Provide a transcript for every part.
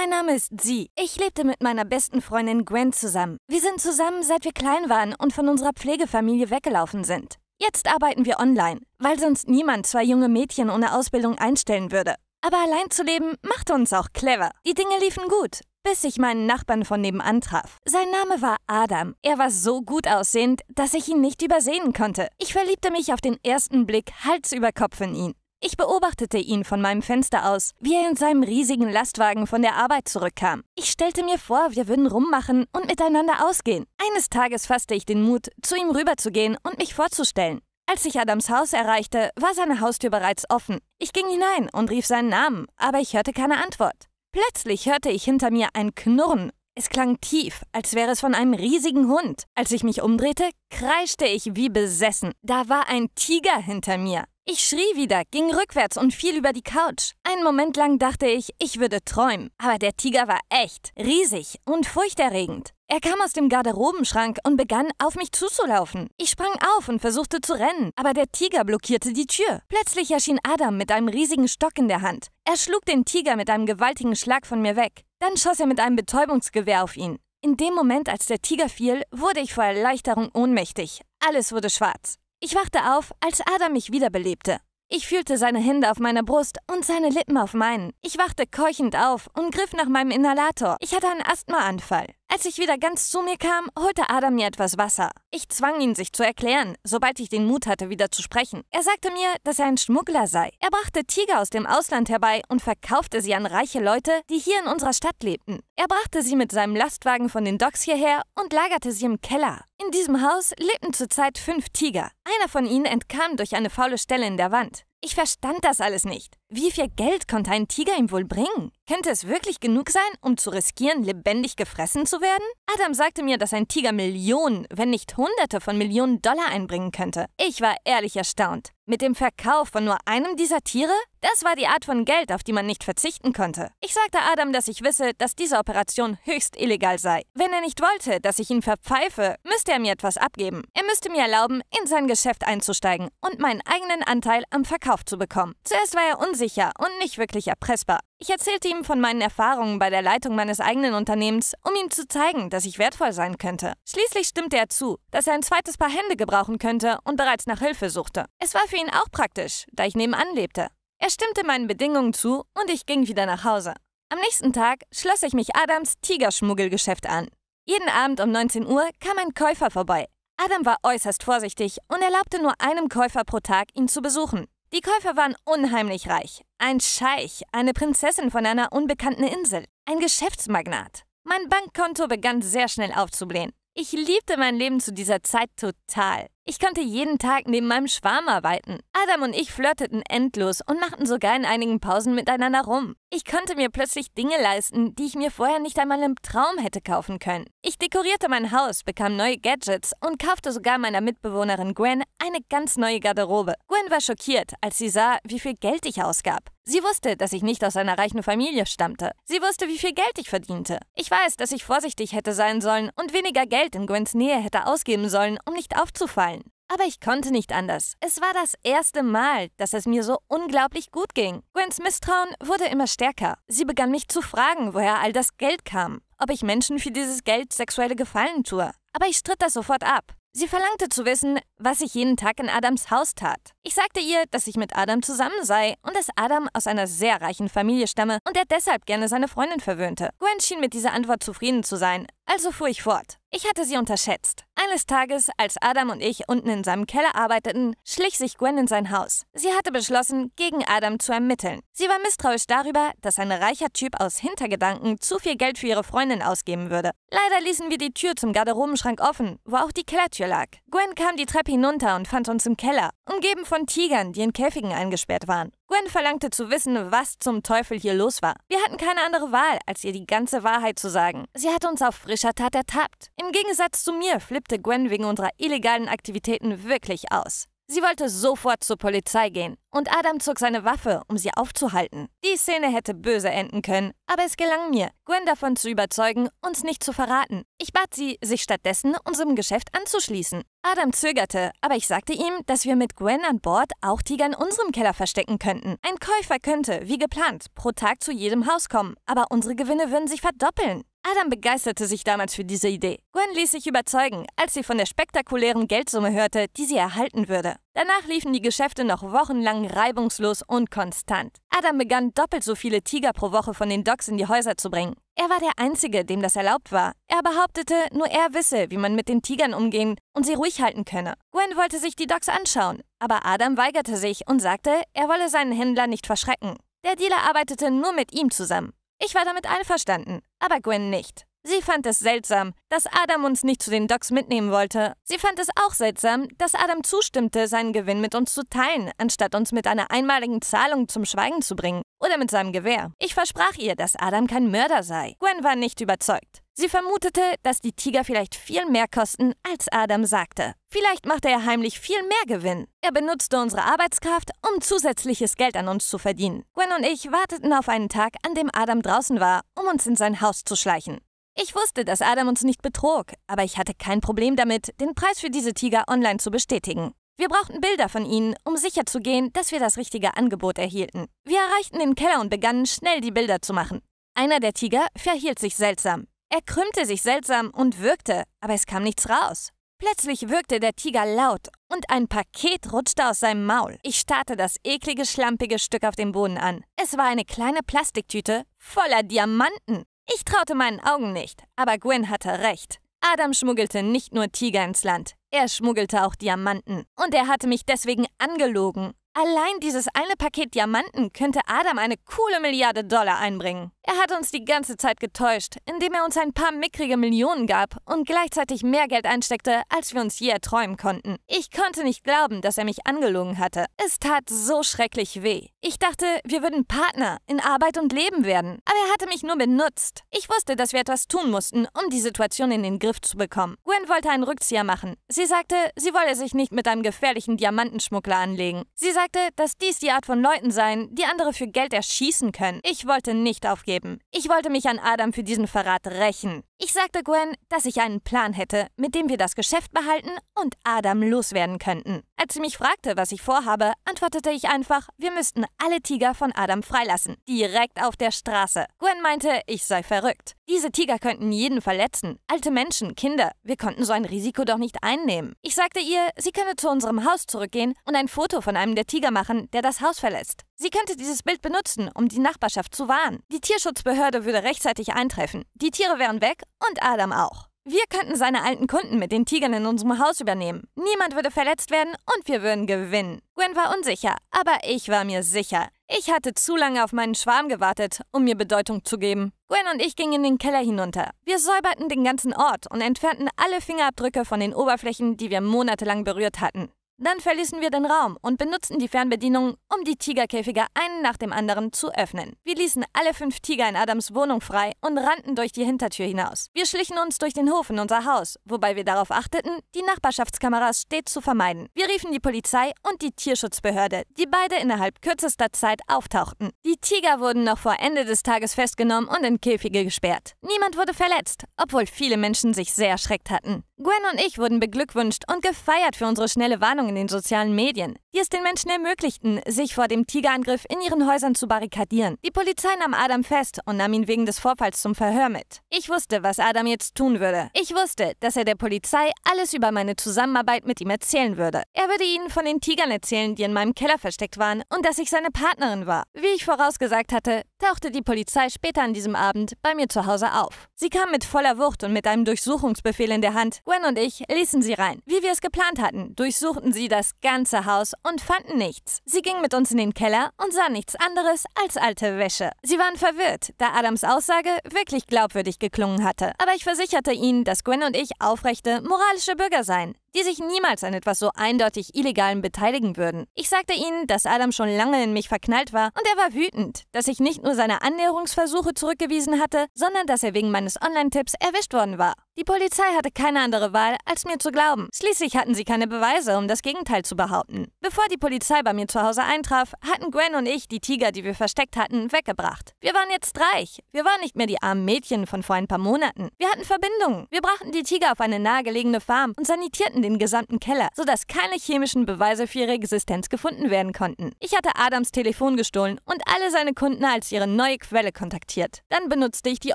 Mein Name ist Sie. Ich lebte mit meiner besten Freundin Gwen zusammen. Wir sind zusammen, seit wir klein waren und von unserer Pflegefamilie weggelaufen sind. Jetzt arbeiten wir online, weil sonst niemand zwei junge Mädchen ohne Ausbildung einstellen würde. Aber allein zu leben machte uns auch clever. Die Dinge liefen gut, bis ich meinen Nachbarn von nebenan traf. Sein Name war Adam. Er war so gut aussehend, dass ich ihn nicht übersehen konnte. Ich verliebte mich auf den ersten Blick Hals über Kopf in ihn. Ich beobachtete ihn von meinem Fenster aus, wie er in seinem riesigen Lastwagen von der Arbeit zurückkam. Ich stellte mir vor, wir würden rummachen und miteinander ausgehen. Eines Tages fasste ich den Mut, zu ihm rüberzugehen und mich vorzustellen. Als ich Adams Haus erreichte, war seine Haustür bereits offen. Ich ging hinein und rief seinen Namen, aber ich hörte keine Antwort. Plötzlich hörte ich hinter mir ein Knurren. Es klang tief, als wäre es von einem riesigen Hund. Als ich mich umdrehte, kreischte ich wie besessen. Da war ein Tiger hinter mir. Ich schrie wieder, ging rückwärts und fiel über die Couch. Einen Moment lang dachte ich, ich würde träumen. Aber der Tiger war echt, riesig und furchterregend. Er kam aus dem Garderobenschrank und begann, auf mich zuzulaufen. Ich sprang auf und versuchte zu rennen, aber der Tiger blockierte die Tür. Plötzlich erschien Adam mit einem riesigen Stock in der Hand. Er schlug den Tiger mit einem gewaltigen Schlag von mir weg. Dann schoss er mit einem Betäubungsgewehr auf ihn. In dem Moment, als der Tiger fiel, wurde ich vor Erleichterung ohnmächtig. Alles wurde schwarz. Ich wachte auf, als Adam mich wiederbelebte. Ich fühlte seine Hände auf meiner Brust und seine Lippen auf meinen. Ich wachte keuchend auf und griff nach meinem Inhalator. Ich hatte einen Asthmaanfall. Als ich wieder ganz zu mir kam, holte Adam mir etwas Wasser. Ich zwang ihn, sich zu erklären, sobald ich den Mut hatte, wieder zu sprechen. Er sagte mir, dass er ein Schmuggler sei. Er brachte Tiger aus dem Ausland herbei und verkaufte sie an reiche Leute, die hier in unserer Stadt lebten. Er brachte sie mit seinem Lastwagen von den Docks hierher und lagerte sie im Keller. In diesem Haus lebten zurzeit fünf Tiger. Einer von ihnen entkam durch eine faule Stelle in der Wand. Ich verstand das alles nicht. Wie viel Geld konnte ein Tiger ihm wohl bringen? Könnte es wirklich genug sein, um zu riskieren, lebendig gefressen zu werden? Adam sagte mir, dass ein Tiger Millionen, wenn nicht Hunderte von Millionen Dollar einbringen könnte. Ich war ehrlich erstaunt. Mit dem Verkauf von nur einem dieser Tiere? Das war die Art von Geld, auf die man nicht verzichten konnte. Ich sagte Adam, dass ich wisse, dass diese Operation höchst illegal sei. Wenn er nicht wollte, dass ich ihn verpfeife, müsste er mir etwas abgeben. Er müsste mir erlauben, in sein Geschäft einzusteigen und meinen eigenen Anteil am Verkauf verkauft zu bekommen. Zuerst war er unsicher und nicht wirklich erpressbar. Ich erzählte ihm von meinen Erfahrungen bei der Leitung meines eigenen Unternehmens, um ihm zu zeigen, dass ich wertvoll sein könnte. Schließlich stimmte er zu, dass er ein zweites Paar Hände gebrauchen könnte und bereits nach Hilfe suchte. Es war für ihn auch praktisch, da ich nebenan lebte. Er stimmte meinen Bedingungen zu und ich ging wieder nach Hause. Am nächsten Tag schloss ich mich Adams Tigerschmuggelgeschäft an. Jeden Abend um 19 Uhr kam ein Käufer vorbei. Adam war äußerst vorsichtig und erlaubte nur einem Käufer pro Tag, ihn zu besuchen. Die Käufer waren unheimlich reich. Ein Scheich, eine Prinzessin von einer unbekannten Insel, ein Geschäftsmagnat. Mein Bankkonto begann sehr schnell aufzublähen. Ich liebte mein Leben zu dieser Zeit total. Ich konnte jeden Tag neben meinem Schwarm arbeiten. Adam und ich flirteten endlos und machten sogar in einigen Pausen miteinander rum. Ich konnte mir plötzlich Dinge leisten, die ich mir vorher nicht einmal im Traum hätte kaufen können. Ich dekorierte mein Haus, bekam neue Gadgets und kaufte sogar meiner Mitbewohnerin Gwen eine ganz neue Garderobe. Gwen war schockiert, als sie sah, wie viel Geld ich ausgab. Sie wusste, dass ich nicht aus einer reichen Familie stammte. Sie wusste, wie viel Geld ich verdiente. Ich weiß, dass ich vorsichtig hätte sein sollen und weniger Geld in Gwens Nähe hätte ausgeben sollen, um nicht aufzufallen. Aber ich konnte nicht anders. Es war das erste Mal, dass es mir so unglaublich gut ging. Gwens Misstrauen wurde immer stärker. Sie begann mich zu fragen, woher all das Geld kam, ob ich Menschen für dieses Geld sexuelle Gefallen tue. Aber ich stritt das sofort ab. Sie verlangte zu wissen, was ich jeden Tag in Adams Haus tat. Ich sagte ihr, dass ich mit Adam zusammen sei und dass Adam aus einer sehr reichen Familie stamme und er deshalb gerne seine Freundin verwöhnte. Gwen schien mit dieser Antwort zufrieden zu sein, also fuhr ich fort. Ich hatte sie unterschätzt. Eines Tages, als Adam und ich unten in seinem Keller arbeiteten, schlich sich Gwen in sein Haus. Sie hatte beschlossen, gegen Adam zu ermitteln. Sie war misstrauisch darüber, dass ein reicher Typ aus Hintergedanken zu viel Geld für ihre Freundin ausgeben würde. Leider ließen wir die Tür zum Garderobenschrank offen, wo auch die Kellertür lag. Gwen kam die Treppe hinunter und fand uns im Keller umgeben von Tigern, die in Käfigen eingesperrt waren. Gwen verlangte zu wissen, was zum Teufel hier los war. Wir hatten keine andere Wahl, als ihr die ganze Wahrheit zu sagen. Sie hat uns auf frischer Tat ertappt. Im Gegensatz zu mir flippte Gwen wegen unserer illegalen Aktivitäten wirklich aus. Sie wollte sofort zur Polizei gehen und Adam zog seine Waffe, um sie aufzuhalten. Die Szene hätte böse enden können, aber es gelang mir, Gwen davon zu überzeugen, uns nicht zu verraten. Ich bat sie, sich stattdessen unserem Geschäft anzuschließen. Adam zögerte, aber ich sagte ihm, dass wir mit Gwen an Bord auch Tiger in unserem Keller verstecken könnten. Ein Käufer könnte, wie geplant, pro Tag zu jedem Haus kommen, aber unsere Gewinne würden sich verdoppeln. Adam begeisterte sich damals für diese Idee. Gwen ließ sich überzeugen, als sie von der spektakulären Geldsumme hörte, die sie erhalten würde. Danach liefen die Geschäfte noch wochenlang reibungslos und konstant. Adam begann doppelt so viele Tiger pro Woche von den Docks in die Häuser zu bringen. Er war der Einzige, dem das erlaubt war. Er behauptete, nur er wisse, wie man mit den Tigern umgehen und sie ruhig halten könne. Gwen wollte sich die Docks anschauen, aber Adam weigerte sich und sagte, er wolle seinen Händler nicht verschrecken. Der Dealer arbeitete nur mit ihm zusammen. Ich war damit einverstanden, aber Gwen nicht. Sie fand es seltsam, dass Adam uns nicht zu den Docks mitnehmen wollte. Sie fand es auch seltsam, dass Adam zustimmte, seinen Gewinn mit uns zu teilen, anstatt uns mit einer einmaligen Zahlung zum Schweigen zu bringen oder mit seinem Gewehr. Ich versprach ihr, dass Adam kein Mörder sei. Gwen war nicht überzeugt. Sie vermutete, dass die Tiger vielleicht viel mehr kosten, als Adam sagte. Vielleicht machte er heimlich viel mehr Gewinn. Er benutzte unsere Arbeitskraft, um zusätzliches Geld an uns zu verdienen. Gwen und ich warteten auf einen Tag, an dem Adam draußen war, um uns in sein Haus zu schleichen. Ich wusste, dass Adam uns nicht betrog, aber ich hatte kein Problem damit, den Preis für diese Tiger online zu bestätigen. Wir brauchten Bilder von ihnen, um sicherzugehen, dass wir das richtige Angebot erhielten. Wir erreichten den Keller und begannen schnell die Bilder zu machen. Einer der Tiger verhielt sich seltsam. Er krümmte sich seltsam und wirkte, aber es kam nichts raus. Plötzlich wirkte der Tiger laut und ein Paket rutschte aus seinem Maul. Ich starrte das eklige, schlampige Stück auf dem Boden an. Es war eine kleine Plastiktüte voller Diamanten. Ich traute meinen Augen nicht, aber Gwen hatte recht. Adam schmuggelte nicht nur Tiger ins Land, er schmuggelte auch Diamanten. Und er hatte mich deswegen angelogen. Allein dieses eine Paket Diamanten könnte Adam eine coole Milliarde Dollar einbringen. Er hat uns die ganze Zeit getäuscht, indem er uns ein paar mickrige Millionen gab und gleichzeitig mehr Geld einsteckte, als wir uns je erträumen konnten. Ich konnte nicht glauben, dass er mich angelogen hatte. Es tat so schrecklich weh. Ich dachte, wir würden Partner in Arbeit und Leben werden, aber er hatte mich nur benutzt. Ich wusste, dass wir etwas tun mussten, um die Situation in den Griff zu bekommen. Gwen wollte einen Rückzieher machen. Sie sagte, sie wolle sich nicht mit einem gefährlichen Diamantenschmuggler anlegen. Sie sagte, dass dies die Art von Leuten seien, die andere für Geld erschießen können. Ich wollte nicht aufgeben. Ich wollte mich an Adam für diesen Verrat rächen. Ich sagte Gwen, dass ich einen Plan hätte, mit dem wir das Geschäft behalten und Adam loswerden könnten. Als sie mich fragte, was ich vorhabe, antwortete ich einfach, wir müssten alle Tiger von Adam freilassen, direkt auf der Straße. Gwen meinte, ich sei verrückt. Diese Tiger könnten jeden verletzen, alte Menschen, Kinder. Wir konnten so ein Risiko doch nicht einnehmen. Ich sagte ihr, sie könne zu unserem Haus zurückgehen und ein Foto von einem der Tiger machen, der das Haus verlässt. Sie könnte dieses Bild benutzen, um die Nachbarschaft zu warnen. Die Tierschutzbehörde würde rechtzeitig eintreffen. Die Tiere wären weg und Adam auch. Wir könnten seine alten Kunden mit den Tigern in unserem Haus übernehmen. Niemand würde verletzt werden und wir würden gewinnen. Gwen war unsicher, aber ich war mir sicher. Ich hatte zu lange auf meinen Schwarm gewartet, um mir Bedeutung zu geben. Gwen und ich gingen in den Keller hinunter. Wir säuberten den ganzen Ort und entfernten alle Fingerabdrücke von den Oberflächen, die wir monatelang berührt hatten. Dann verließen wir den Raum und benutzten die Fernbedienung, um die Tigerkäfige einen nach dem anderen zu öffnen. Wir ließen alle fünf Tiger in Adams Wohnung frei und rannten durch die Hintertür hinaus. Wir schlichen uns durch den Hof in unser Haus, wobei wir darauf achteten, die Nachbarschaftskameras stets zu vermeiden. Wir riefen die Polizei und die Tierschutzbehörde, die beide innerhalb kürzester Zeit auftauchten. Die Tiger wurden noch vor Ende des Tages festgenommen und in Käfige gesperrt. Niemand wurde verletzt, obwohl viele Menschen sich sehr erschreckt hatten. Gwen und ich wurden beglückwünscht und gefeiert für unsere schnelle Warnung in den sozialen Medien, die es den Menschen ermöglichten, sich vor dem Tigerangriff in ihren Häusern zu barrikadieren. Die Polizei nahm Adam fest und nahm ihn wegen des Vorfalls zum Verhör mit. Ich wusste, was Adam jetzt tun würde. Ich wusste, dass er der Polizei alles über meine Zusammenarbeit mit ihm erzählen würde. Er würde ihnen von den Tigern erzählen, die in meinem Keller versteckt waren und dass ich seine Partnerin war. Wie ich vorausgesagt hatte, tauchte die Polizei später an diesem Abend bei mir zu Hause auf. Sie kam mit voller Wucht und mit einem Durchsuchungsbefehl in der Hand. Gwen und ich ließen sie rein. Wie wir es geplant hatten, durchsuchten sie das ganze Haus und fanden nichts. Sie ging mit uns in den Keller und sah nichts anderes als alte Wäsche. Sie waren verwirrt, da Adams Aussage wirklich glaubwürdig geklungen hatte. Aber ich versicherte ihnen, dass Gwen und ich aufrechte, moralische Bürger seien, die sich niemals an etwas so eindeutig Illegalen beteiligen würden. Ich sagte ihnen, dass Adam schon lange in mich verknallt war und er war wütend, dass ich nicht nur seine Annäherungsversuche zurückgewiesen hatte, sondern dass er wegen meines Online-Tipps erwischt worden war. Die Polizei hatte keine andere Wahl, als mir zu glauben. Schließlich hatten sie keine Beweise, um das Gegenteil zu behaupten. Bevor die Polizei bei mir zu Hause eintraf, hatten Gwen und ich die Tiger, die wir versteckt hatten, weggebracht. Wir waren jetzt reich. Wir waren nicht mehr die armen Mädchen von vor ein paar Monaten. Wir hatten Verbindungen. Wir brachten die Tiger auf eine nahegelegene Farm und sanitierten durchsuchten den gesamten Keller, sodass keine chemischen Beweise für ihre Existenz gefunden werden konnten. Ich hatte Adams Telefon gestohlen und alle seine Kunden als ihre neue Quelle kontaktiert. Dann benutzte ich die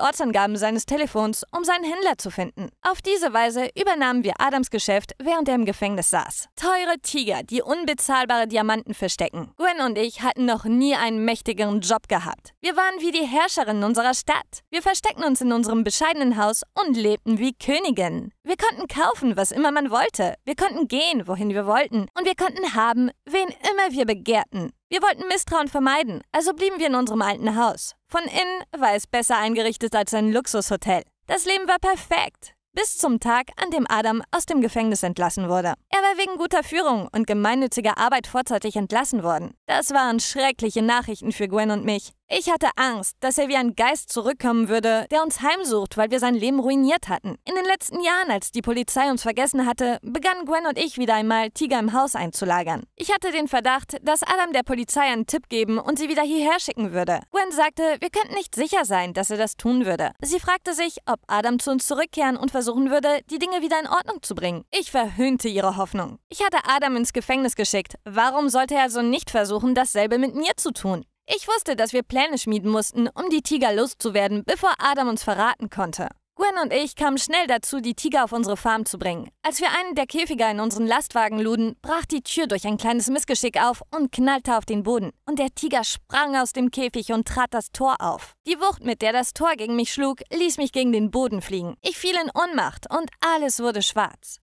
Ortsangaben seines Telefons, um seinen Händler zu finden. Auf diese Weise übernahmen wir Adams Geschäft, während er im Gefängnis saß. Teure Tiger, die unbezahlbare Diamanten verstecken. Gwen und ich hatten noch nie einen mächtigeren Job gehabt. Wir waren wie die Herrscherinnen unserer Stadt. Wir versteckten uns in unserem bescheidenen Haus und lebten wie Königinnen. Wir konnten kaufen, was immer man wollte Orte. Wir konnten gehen, wohin wir wollten. Und wir konnten haben, wen immer wir begehrten. Wir wollten Misstrauen vermeiden, also blieben wir in unserem alten Haus. Von innen war es besser eingerichtet als ein Luxushotel. Das Leben war perfekt. Bis zum Tag, an dem Adam aus dem Gefängnis entlassen wurde. Er war wegen guter Führung und gemeinnütziger Arbeit vorzeitig entlassen worden. Das waren schreckliche Nachrichten für Gwen und mich. Ich hatte Angst, dass er wie ein Geist zurückkommen würde, der uns heimsucht, weil wir sein Leben ruiniert hatten. In den letzten Jahren, als die Polizei uns vergessen hatte, begannen Gwen und ich wieder einmal, Tiger im Haus einzulagern. Ich hatte den Verdacht, dass Adam der Polizei einen Tipp geben und sie wieder hierher schicken würde. Gwen sagte, wir könnten nicht sicher sein, dass er das tun würde. Sie fragte sich, ob Adam zu uns zurückkehren und versuchen würde, die Dinge wieder in Ordnung zu bringen. Ich verhöhnte ihre Hoffnung. Ich hatte Adam ins Gefängnis geschickt. Warum sollte er also nicht versuchen, dasselbe mit mir zu tun? Ich wusste, dass wir Pläne schmieden mussten, um die Tiger loszuwerden, bevor Adam uns verraten konnte. Gwen und ich kamen schnell dazu, die Tiger auf unsere Farm zu bringen. Als wir einen der Käfiger in unseren Lastwagen luden, brach die Tür durch ein kleines Missgeschick auf und knallte auf den Boden. Und der Tiger sprang aus dem Käfig und trat das Tor auf. Die Wucht, mit der das Tor gegen mich schlug, ließ mich gegen den Boden fliegen. Ich fiel in Ohnmacht und alles wurde schwarz.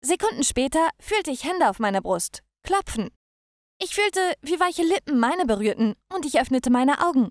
Sekunden später fühlte ich Hände auf meiner Brust. Klopfen. Ich fühlte, wie weiche Lippen meine berührten, und ich öffnete meine Augen.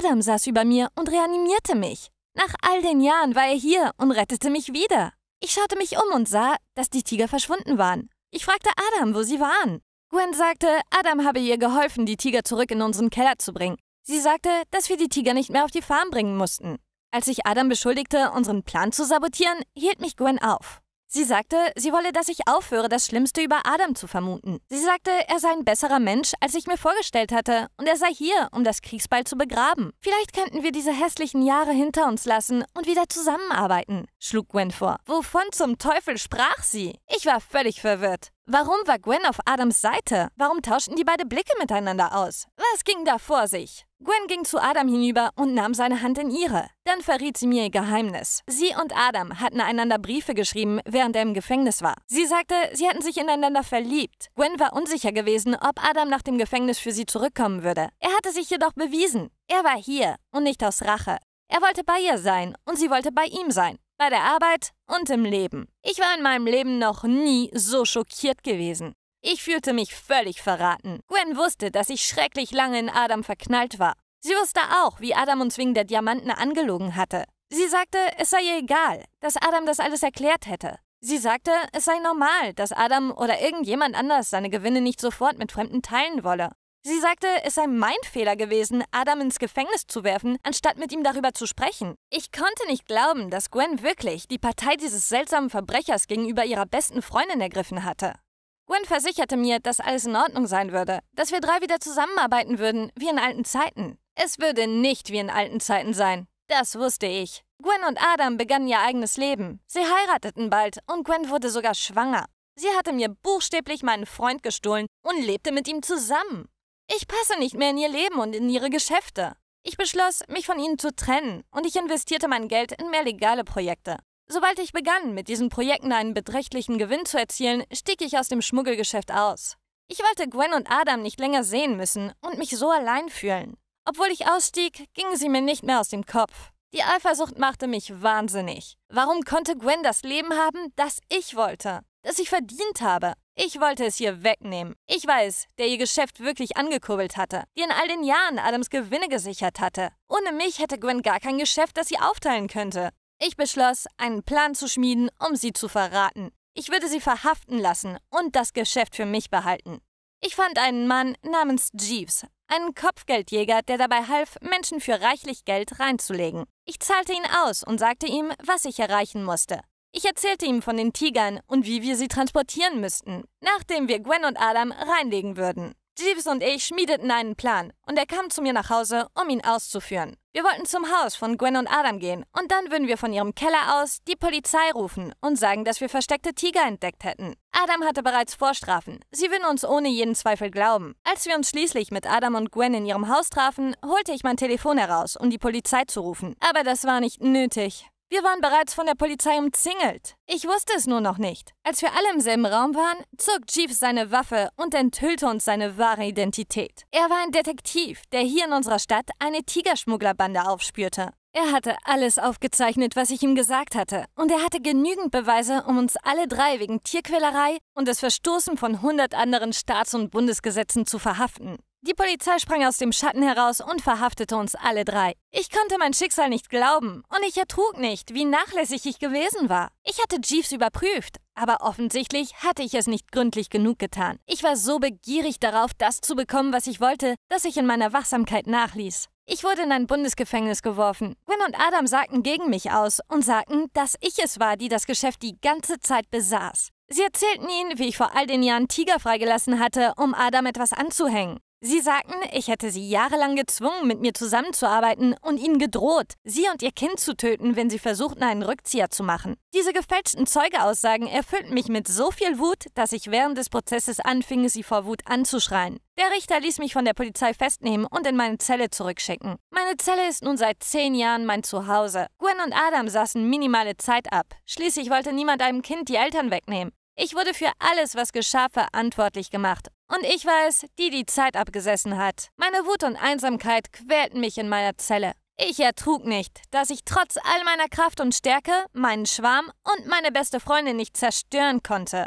Adam saß über mir und reanimierte mich. Nach all den Jahren war er hier und rettete mich wieder. Ich schaute mich um und sah, dass die Tiger verschwunden waren. Ich fragte Adam, wo sie waren. Gwen sagte, Adam habe ihr geholfen, die Tiger zurück in unseren Keller zu bringen. Sie sagte, dass wir die Tiger nicht mehr auf die Farm bringen mussten. Als ich Adam beschuldigte, unseren Plan zu sabotieren, hielt mich Gwen auf. Sie sagte, sie wolle, dass ich aufhöre, das Schlimmste über Adam zu vermuten. Sie sagte, er sei ein besserer Mensch, als ich mir vorgestellt hatte, und er sei hier, um das Kriegsball zu begraben. Vielleicht könnten wir diese hässlichen Jahre hinter uns lassen und wieder zusammenarbeiten, schlug Gwen vor. Wovon zum Teufel sprach sie? Ich war völlig verwirrt. Warum war Gwen auf Adams Seite? Warum tauschten die beide Blicke miteinander aus? Was ging da vor sich? Gwen ging zu Adam hinüber und nahm seine Hand in ihre. Dann verriet sie mir ihr Geheimnis. Sie und Adam hatten einander Briefe geschrieben, während er im Gefängnis war. Sie sagte, sie hätten sich ineinander verliebt. Gwen war unsicher gewesen, ob Adam nach dem Gefängnis für sie zurückkommen würde. Er hatte sich jedoch bewiesen. Er war hier und nicht aus Rache. Er wollte bei ihr sein und sie wollte bei ihm sein. Bei der Arbeit und im Leben. Ich war in meinem Leben noch nie so schockiert gewesen. Ich fühlte mich völlig verraten. Gwen wusste, dass ich schrecklich lange in Adam verknallt war. Sie wusste auch, wie Adam uns wegen der Diamanten angelogen hatte. Sie sagte, es sei ihr egal, dass Adam das alles erklärt hätte. Sie sagte, es sei normal, dass Adam oder irgendjemand anders seine Gewinne nicht sofort mit Fremden teilen wolle. Sie sagte, es sei mein Fehler gewesen, Adam ins Gefängnis zu werfen, anstatt mit ihm darüber zu sprechen. Ich konnte nicht glauben, dass Gwen wirklich die Partei dieses seltsamen Verbrechers gegenüber ihrer besten Freundin ergriffen hatte. Gwen versicherte mir, dass alles in Ordnung sein würde, dass wir drei wieder zusammenarbeiten würden, wie in alten Zeiten. Es würde nicht wie in alten Zeiten sein. Das wusste ich. Gwen und Adam begannen ihr eigenes Leben. Sie heirateten bald und Gwen wurde sogar schwanger. Sie hatte mir buchstäblich meinen Freund gestohlen und lebte mit ihm zusammen. Ich passe nicht mehr in ihr Leben und in ihre Geschäfte. Ich beschloss, mich von ihnen zu trennen und ich investierte mein Geld in mehr legale Projekte. Sobald ich begann, mit diesen Projekten einen beträchtlichen Gewinn zu erzielen, stieg ich aus dem Schmuggelgeschäft aus. Ich wollte Gwen und Adam nicht länger sehen müssen und mich so allein fühlen. Obwohl ich ausstieg, gingen sie mir nicht mehr aus dem Kopf. Die Eifersucht machte mich wahnsinnig. Warum konnte Gwen das Leben haben, das ich wollte, das ich verdient habe? Ich wollte es ihr wegnehmen. Ich weiß, der ihr Geschäft wirklich angekurbelt hatte, die in all den Jahren Adams Gewinne gesichert hatte. Ohne mich hätte Gwen gar kein Geschäft, das sie aufteilen könnte. Ich beschloss, einen Plan zu schmieden, um sie zu verraten. Ich würde sie verhaften lassen und das Geschäft für mich behalten. Ich fand einen Mann namens Jeeves, einen Kopfgeldjäger, der dabei half, Menschen für reichlich Geld reinzulegen. Ich zahlte ihn aus und sagte ihm, was ich erreichen musste. Ich erzählte ihm von den Tigern und wie wir sie transportieren müssten, nachdem wir Gwen und Adam reinlegen würden. Jeeves und ich schmiedeten einen Plan und er kam zu mir nach Hause, um ihn auszuführen. Wir wollten zum Haus von Gwen und Adam gehen und dann würden wir von ihrem Keller aus die Polizei rufen und sagen, dass wir versteckte Tiger entdeckt hätten. Adam hatte bereits Vorstrafen. Sie würden uns ohne jeden Zweifel glauben. Als wir uns schließlich mit Adam und Gwen in ihrem Haus trafen, holte ich mein Telefon heraus, um die Polizei zu rufen. Aber das war nicht nötig. Wir waren bereits von der Polizei umzingelt. Ich wusste es nur noch nicht. Als wir alle im selben Raum waren, zog Chief seine Waffe und enthüllte uns seine wahre Identität. Er war ein Detektiv, der hier in unserer Stadt eine Tigerschmugglerbande aufspürte. Er hatte alles aufgezeichnet, was ich ihm gesagt hatte, und er hatte genügend Beweise, um uns alle drei wegen Tierquälerei und des Verstoßen von hundert anderen Staats- und Bundesgesetzen zu verhaften. Die Polizei sprang aus dem Schatten heraus und verhaftete uns alle drei. Ich konnte mein Schicksal nicht glauben und ich ertrug nicht, wie nachlässig ich gewesen war. Ich hatte Jeeves überprüft, aber offensichtlich hatte ich es nicht gründlich genug getan. Ich war so begierig darauf, das zu bekommen, was ich wollte, dass ich in meiner Wachsamkeit nachließ. Ich wurde in ein Bundesgefängnis geworfen. Gwen und Adam sagten gegen mich aus und sagten, dass ich es war, die das Geschäft die ganze Zeit besaß. Sie erzählten ihnen, wie ich vor all den Jahren Tiger freigelassen hatte, um Adam etwas anzuhängen. Sie sagten, ich hätte sie jahrelang gezwungen, mit mir zusammenzuarbeiten und ihnen gedroht, sie und ihr Kind zu töten, wenn sie versuchten, einen Rückzieher zu machen. Diese gefälschten Zeugeaussagen erfüllten mich mit so viel Wut, dass ich während des Prozesses anfing, sie vor Wut anzuschreien. Der Richter ließ mich von der Polizei festnehmen und in meine Zelle zurückschicken. Meine Zelle ist nun seit zehn Jahren mein Zuhause. Gwen und Adam saßen minimale Zeit ab. Schließlich wollte niemand einem Kind die Eltern wegnehmen. Ich wurde für alles, was geschah, verantwortlich gemacht und ich war es, die die Zeit abgesessen hat. Meine Wut und Einsamkeit quälten mich in meiner Zelle. Ich ertrug nicht, dass ich trotz all meiner Kraft und Stärke meinen Schwarm und meine beste Freundin nicht zerstören konnte.